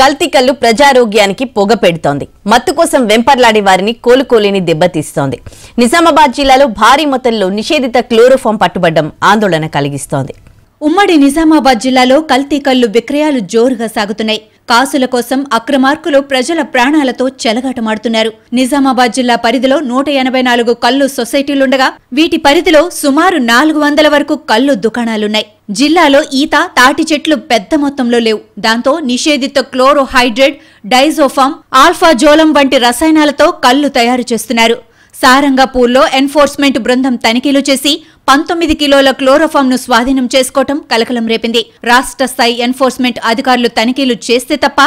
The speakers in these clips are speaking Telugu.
కల్తీ కల్తీకల్లు ప్రజారోగ్యానికి పొగ పెడుతోంది మత్తు కోసం వెంపర్లాడే వారిని కోలుకోలేని దెబ్బతీస్తోంది నిజామాబాద్ జిల్లాలో భారీ మొత్తంలో నిషేధిత క్లోరోఫామ్ పట్టుబడ్డం ఆందోళన కలిగిస్తోంది ఉమ్మడి నిజామాబాద్ జిల్లాలో కల్తీ కల్లు విక్రయాలు జోరుగా సాగుతున్నాయి కాసుల కోసం అక్రమార్కులు ప్రజల ప్రాణాలతో చెలగాటమాడుతున్నారు నిజామాబాద్ జిల్లా పరిధిలో నూట ఎనభై నాలుగు కళ్ళు సొసైటీలుండగా వీటి పరిధిలో సుమారు నాలుగు వందల వరకు కళ్ళు దుకాణాలున్నాయి జిల్లాలో ఈత తాటి చెట్లు పెద్ద మొత్తంలో లేవు దాంతో నిషేధిత క్లోరోహైడ్రేట్ డైజోఫామ్ ఆల్ఫాజోలం వంటి రసాయనాలతో కళ్ళు తయారు చేస్తున్నారు సారంగపూర్లో ఎన్ఫోర్స్మెంట్ బృందం తనిఖీలు చేసి పంతొమ్మిది కిలోల క్లోరోఫామ్ ను స్వాధీనం చేసుకోవటం కలకలం రేపింది రాష్ట్ర స్థాయి ఎన్ఫోర్స్మెంట్ అధికారులు తనిఖీలు చేస్తే తప్ప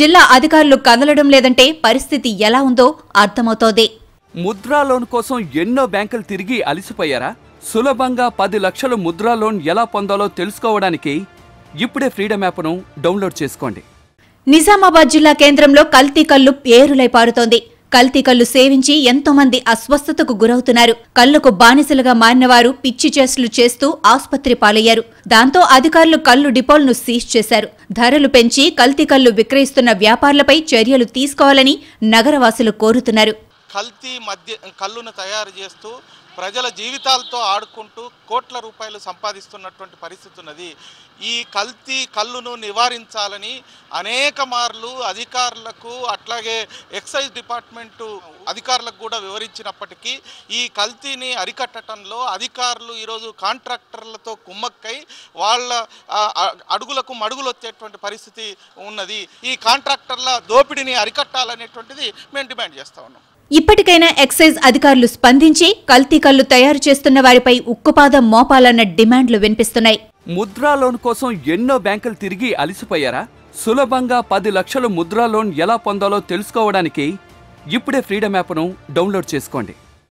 జిల్లా అధికారులు కదలడం లేదంటే పరిస్థితి ఎలా ఉందో అర్థమవుతోంది ముద్రా లోన్ కోసం ఎన్నో బ్యాంకులు తిరిగి అలిసిపోయారా సులభంగా పది లక్షలు ముద్రా లోన్ ఎలా పొందాలో తెలుసుకోవడానికి ఇప్పుడే ఫ్రీడమ్ యాప్ను డౌన్లోడ్ చేసుకోండి నిజామాబాద్ జిల్లా కేంద్రంలో కల్తీ కల్లు పేరులై పారుతోంది కల్తీ కళ్లు సేవించి ఎంతోమంది అస్వస్థతకు గురవుతున్నారు కళ్లకు బానిసలుగా మారినవారు పిచ్చి చేస్టులు చేస్తూ ఆసుపత్రి పాలయ్యారు దాంతో అధికారులు కళ్లు డిపోలను సీజ్ చేశారు ధరలు పెంచి కల్తీ కళ్లు విక్రయిస్తున్న వ్యాపారులపై చర్యలు తీసుకోవాలని నగరవాసులు కోరుతున్నారు కల్తీ మధ్య కళ్ళును తయారు చేస్తూ ప్రజల జీవితాలతో ఆడుకుంటూ కోట్ల రూపాయలు సంపాదిస్తున్నటువంటి పరిస్థితి ఉన్నది ఈ కల్తీ కళ్ళును నివారించాలని అనేక మార్లు అధికారులకు అట్లాగే ఎక్సైజ్ డిపార్ట్మెంటు అధికారులకు కూడా వివరించినప్పటికీ ఈ కల్తీని అరికట్టడంలో అధికారులు ఈరోజు కాంట్రాక్టర్లతో కుమ్మక్కై వాళ్ళ అడుగులకు మడుగులు వచ్చేటువంటి పరిస్థితి ఉన్నది ఈ కాంట్రాక్టర్ల దోపిడీని అరికట్టాలనేటువంటిది మేము డిమాండ్ చేస్తూ ఉన్నాం ఇప్పటికైనా ఎక్సైజ్ అధికారులు స్పందించి కల్తీ కళ్ళు తయారు చేస్తున్న వారిపై ఉక్కుపాదం మోపాలన్న డిమాండ్లు వినిపిస్తున్నాయి ముద్రా లోన్ కోసం ఎన్నో బ్యాంకులు తిరిగి అలిసిపోయారా సులభంగా పది లక్షలు ముద్రా లోన్ ఎలా పొందాలో తెలుసుకోవడానికి ఇప్పుడే ఫ్రీడమ్ యాప్ను డౌన్లోడ్ చేసుకోండి